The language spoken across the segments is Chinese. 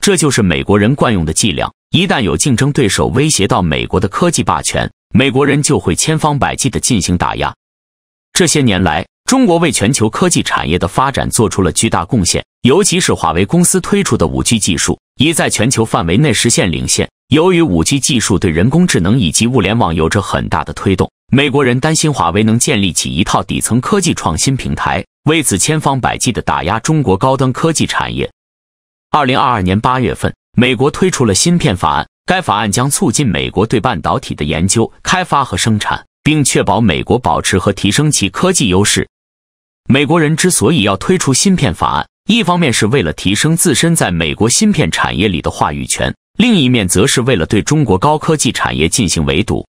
这就是美国人惯用的伎俩。一旦有竞争对手威胁到美国的科技霸权，美国人就会千方百计地进行打压。这些年来，中国为全球科技产业的发展做出了巨大贡献，尤其是华为公司推出的 5G 技术，已在全球范围内实现领先。由于 5G 技术对人工智能以及物联网有着很大的推动，美国人担心华为能建立起一套底层科技创新平台，为此千方百计地打压中国高端科技产业。二零二二年八月份，美国推出了芯片法案。该法案将促进美国对半导体的研究、开发和生产，并确保美国保持和提升其科技优势。美国人之所以要推出芯片法案，一方面是为了提升自身在美国芯片产业里的话语权，另一面则是为了对中国高科技产业进行围堵。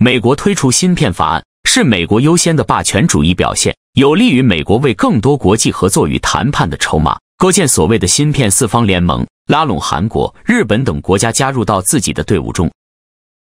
美国推出芯片法案是美国优先的霸权主义表现，有利于美国为更多国际合作与谈判的筹码。构建所谓的芯片四方联盟，拉拢韩国、日本等国家加入到自己的队伍中。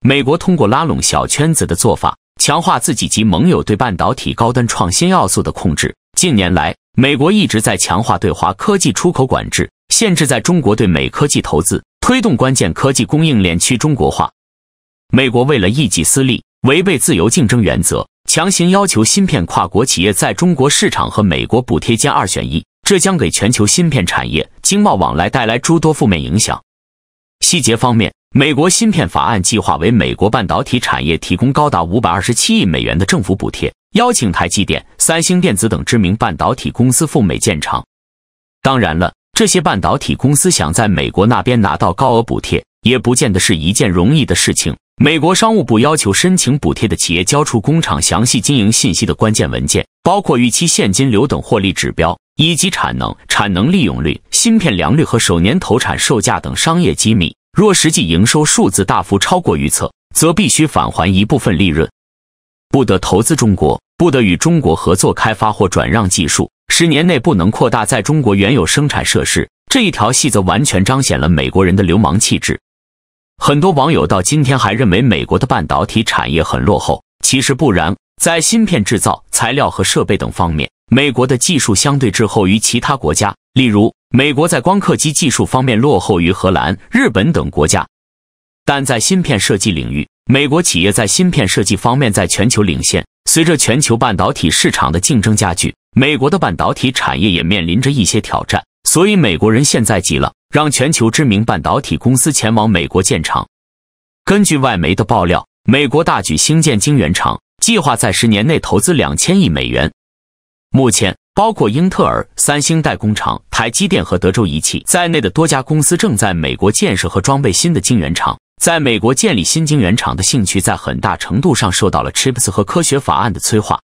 美国通过拉拢小圈子的做法，强化自己及盟友对半导体高端创新要素的控制。近年来，美国一直在强化对华科技出口管制，限制在中国对美科技投资，推动关键科技供应链去中国化。美国为了一己私利，违背自由竞争原则，强行要求芯片跨国企业在中国市场和美国补贴间二选一。这将给全球芯片产业经贸往来带来诸多负面影响。细节方面，美国芯片法案计划为美国半导体产业提供高达五百二十七亿美元的政府补贴，邀请台积电、三星电子等知名半导体公司赴美建厂。当然了，这些半导体公司想在美国那边拿到高额补贴，也不见得是一件容易的事情。美国商务部要求申请补贴的企业交出工厂详细经营信息的关键文件，包括预期现金流等获利指标。以及产能、产能利用率、芯片良率和首年投产售价等商业机密。若实际营收数字大幅超过预测，则必须返还一部分利润。不得投资中国，不得与中国合作开发或转让技术，十年内不能扩大在中国原有生产设施。这一条细则完全彰显了美国人的流氓气质。很多网友到今天还认为美国的半导体产业很落后，其实不然，在芯片制造材料和设备等方面。美国的技术相对滞后于其他国家，例如美国在光刻机技术方面落后于荷兰、日本等国家，但在芯片设计领域，美国企业在芯片设计方面在全球领先。随着全球半导体市场的竞争加剧，美国的半导体产业也面临着一些挑战，所以美国人现在急了，让全球知名半导体公司前往美国建厂。根据外媒的爆料，美国大举兴建晶圆厂，计划在十年内投资两千亿美元。目前，包括英特尔、三星代工厂、台积电和德州仪器在内的多家公司正在美国建设和装备新的晶圆厂。在美国建立新晶圆厂的兴趣，在很大程度上受到了 Chips 和科学法案的催化。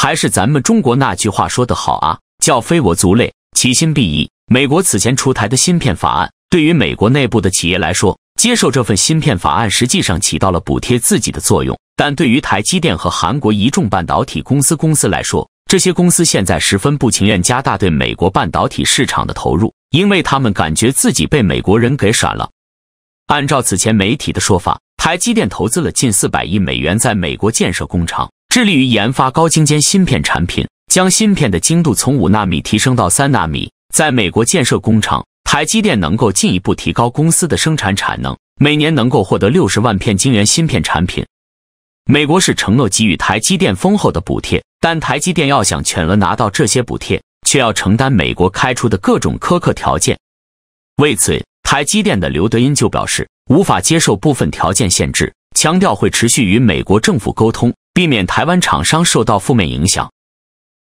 还是咱们中国那句话说得好啊，叫非我族类，其心必异。美国此前出台的芯片法案，对于美国内部的企业来说，接受这份芯片法案实际上起到了补贴自己的作用，但对于台积电和韩国一众半导体公司公司来说，这些公司现在十分不情愿加大对美国半导体市场的投入，因为他们感觉自己被美国人给甩了。按照此前媒体的说法，台积电投资了近四百亿美元在美国建设工厂，致力于研发高精尖芯片产品，将芯片的精度从五纳米提升到三纳米。在美国建设工厂，台积电能够进一步提高公司的生产产能，每年能够获得六十万片晶圆芯片产品。美国是承诺给予台积电丰厚的补贴。但台积电要想全额拿到这些补贴，却要承担美国开出的各种苛刻条件。为此，台积电的刘德音就表示无法接受部分条件限制，强调会持续与美国政府沟通，避免台湾厂商受到负面影响。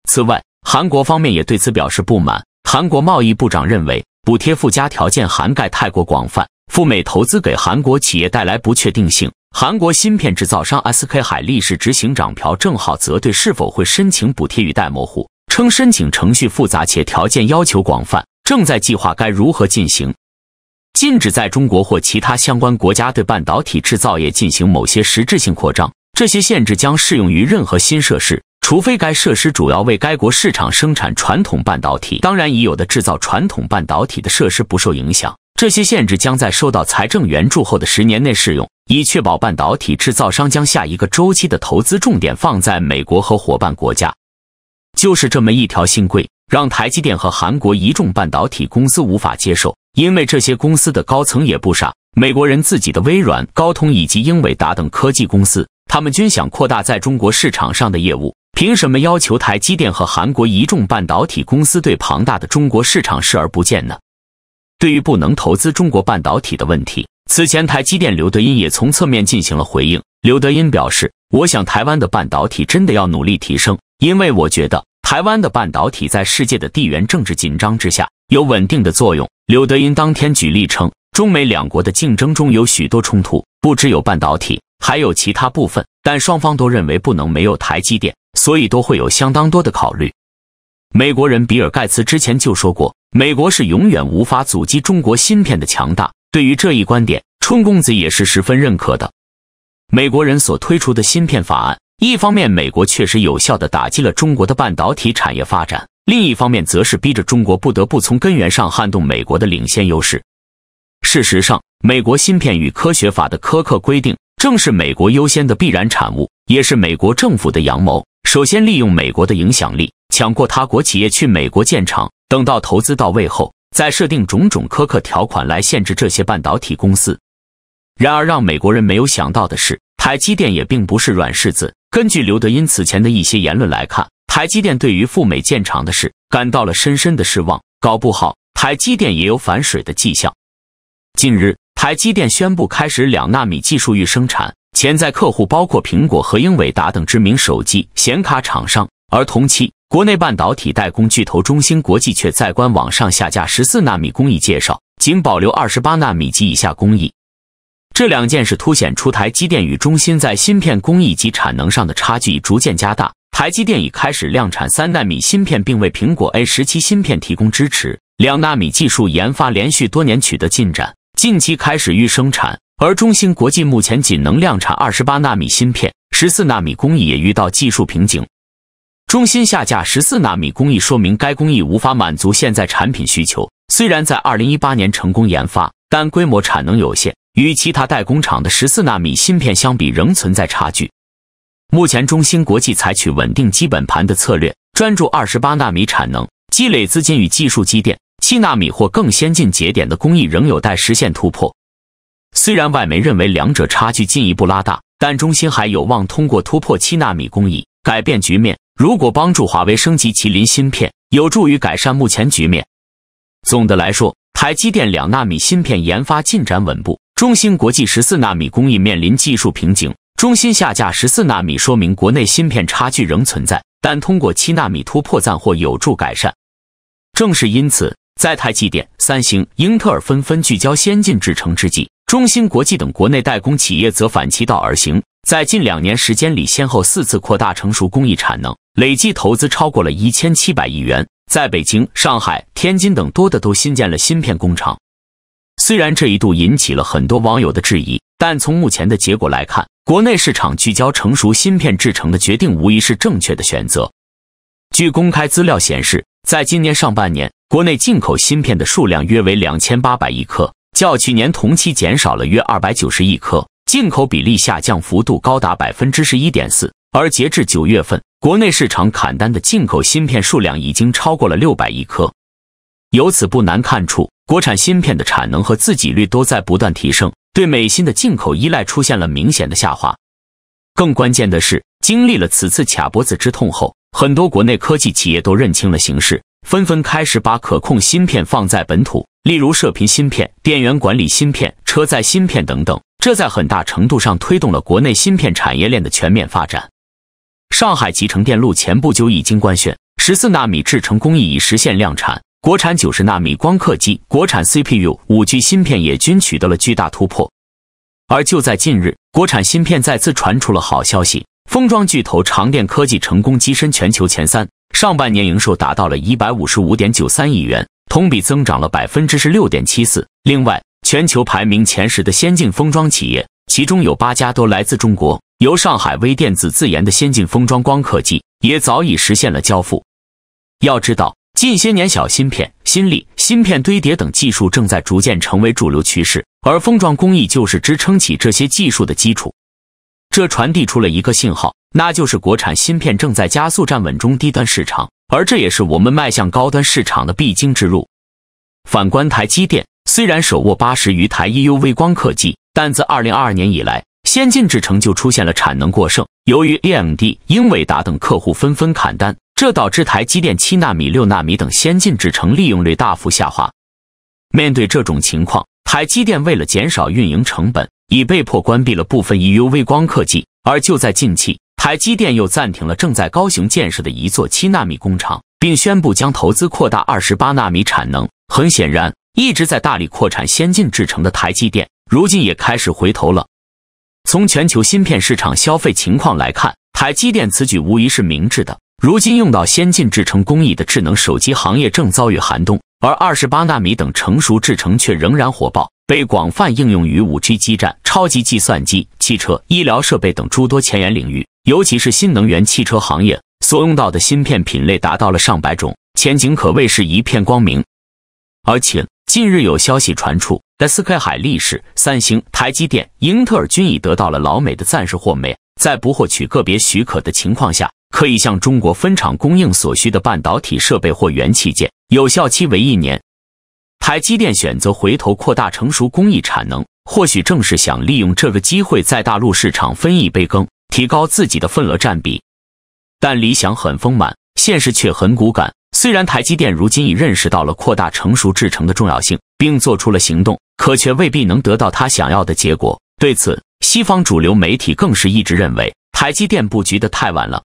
此外，韩国方面也对此表示不满。韩国贸易部长认为，补贴附加条件涵盖太过广泛，赴美投资给韩国企业带来不确定性。韩国芯片制造商 SK 海力士执行长朴正浩则对是否会申请补贴语带模糊，称申请程序复杂且条件要求广泛，正在计划该如何进行。禁止在中国或其他相关国家对半导体制造业进行某些实质性扩张，这些限制将适用于任何新设施，除非该设施主要为该国市场生产传统半导体。当然，已有的制造传统半导体的设施不受影响。这些限制将在受到财政援助后的十年内适用，以确保半导体制造商将下一个周期的投资重点放在美国和伙伴国家。就是这么一条新规，让台积电和韩国一众半导体公司无法接受。因为这些公司的高层也不傻，美国人自己的微软、高通以及英伟达等科技公司，他们均想扩大在中国市场上的业务。凭什么要求台积电和韩国一众半导体公司对庞大的中国市场视而不见呢？对于不能投资中国半导体的问题，此前台积电刘德音也从侧面进行了回应。刘德音表示：“我想台湾的半导体真的要努力提升，因为我觉得台湾的半导体在世界的地缘政治紧张之下有稳定的作用。”刘德音当天举例称，中美两国的竞争中有许多冲突，不只有半导体，还有其他部分。但双方都认为不能没有台积电，所以都会有相当多的考虑。美国人比尔·盖茨之前就说过。美国是永远无法阻击中国芯片的强大。对于这一观点，春公子也是十分认可的。美国人所推出的芯片法案，一方面美国确实有效的打击了中国的半导体产业发展，另一方面则是逼着中国不得不从根源上撼动美国的领先优势。事实上，美国芯片与科学法的苛刻规定，正是美国优先的必然产物，也是美国政府的阳谋。首先，利用美国的影响力，抢过他国企业去美国建厂。等到投资到位后，再设定种种苛刻条款来限制这些半导体公司。然而，让美国人没有想到的是，台积电也并不是软柿子。根据刘德因此前的一些言论来看，台积电对于赴美建厂的事感到了深深的失望，搞不好台积电也有反水的迹象。近日，台积电宣布开始两纳米技术预生产，潜在客户包括苹果和英伟达等知名手机、显卡厂商。而同期，国内半导体代工巨头中芯国际却在官网上下架十四纳米工艺介绍，仅保留二十八纳米及以下工艺。这两件事凸显出台积电与中芯在芯片工艺及产能上的差距逐渐加大。台积电已开始量产三纳米芯片，并为苹果 A 十七芯片提供支持。两纳米技术研发连续多年取得进展，近期开始预生产。而中芯国际目前仅能量产二十八纳米芯片，十四纳米工艺也遇到技术瓶颈。中芯下架十四纳米工艺，说明该工艺无法满足现在产品需求。虽然在二零一八年成功研发，但规模产能有限，与其他代工厂的十四纳米芯片相比，仍存在差距。目前，中芯国际采取稳定基本盘的策略，专注二十八纳米产能，积累资金与技术积淀。七纳米或更先进节点的工艺仍有待实现突破。虽然外媒认为两者差距进一步拉大，但中芯还有望通过突破七纳米工艺改变局面。如果帮助华为升级麒麟芯片，有助于改善目前局面。总的来说，台积电两纳米芯片研发进展稳步，中芯国际十四纳米工艺面临技术瓶颈。中芯下架十四纳米，说明国内芯片差距仍存在，但通过七纳米突破暂或有助改善。正是因此，在台积电、三星、英特尔纷纷聚焦先进制程之际，中芯国际等国内代工企业则反其道而行，在近两年时间里，先后四次扩大成熟工艺产能。累计投资超过了一千七百亿元，在北京、上海、天津等多的都新建了芯片工厂。虽然这一度引起了很多网友的质疑，但从目前的结果来看，国内市场聚焦成熟芯片制程的决定无疑是正确的选择。据公开资料显示，在今年上半年，国内进口芯片的数量约为两千八百亿颗，较去年同期减少了约二百九十亿颗，进口比例下降幅度高达百分之十一点四。而截至九月份，国内市场砍单的进口芯片数量已经超过了六百亿颗。由此不难看出，国产芯片的产能和自给率都在不断提升，对美芯的进口依赖出现了明显的下滑。更关键的是，经历了此次卡脖子之痛后，很多国内科技企业都认清了形势，纷纷开始把可控芯片放在本土，例如射频芯片、电源管理芯片、车载芯片等等。这在很大程度上推动了国内芯片产业链的全面发展。上海集成电路前不久已经官宣，十四纳米制程工艺已实现量产，国产九十纳米光刻机、国产 CPU、五 G 芯片也均取得了巨大突破。而就在近日，国产芯片再次传出了好消息，封装巨头长电科技成功跻身全球前三，上半年营收达到了一百五十五点九三亿元，同比增长了百分之十六点七四。另外，全球排名前十的先进封装企业，其中有八家都来自中国。由上海微电子自研的先进封装光刻机也早已实现了交付。要知道，近些年小芯片、新力芯片堆叠等技术正在逐渐成为主流趋势，而封装工艺就是支撑起这些技术的基础。这传递出了一个信号，那就是国产芯片正在加速站稳中低端市场，而这也是我们迈向高端市场的必经之路。反观台积电，虽然手握八十余台 EUV 光刻机，但自2022年以来，先进制成就出现了产能过剩，由于 AMD、英伟达等客户纷纷砍单，这导致台积电七纳米、六纳米等先进制程利用率大幅下滑。面对这种情况，台积电为了减少运营成本，已被迫关闭了部分 EUV 光刻机。而就在近期，台积电又暂停了正在高雄建设的一座七纳米工厂，并宣布将投资扩大二十八纳米产能。很显然，一直在大力扩产先进制程的台积电，如今也开始回头了。从全球芯片市场消费情况来看，台积电此举无疑是明智的。如今用到先进制成工艺的智能手机行业正遭遇寒冬，而二十八纳米等成熟制成却仍然火爆，被广泛应用于五 G 基站、超级计算机、汽车、医疗设备等诸多前沿领域。尤其是新能源汽车行业所用到的芯片品类达到了上百种，前景可谓是一片光明。而且。近日有消息传出，s 斯海力士、三星、台积电、英特尔均已得到了老美的暂时豁免，在不获取个别许可的情况下，可以向中国分厂供应所需的半导体设备或元器件，有效期为一年。台积电选择回头扩大成熟工艺产能，或许正是想利用这个机会在大陆市场分一杯羹，提高自己的份额占比。但理想很丰满，现实却很骨感。虽然台积电如今已认识到了扩大成熟制程的重要性，并做出了行动，可却未必能得到他想要的结果。对此，西方主流媒体更是一直认为台积电布局的太晚了。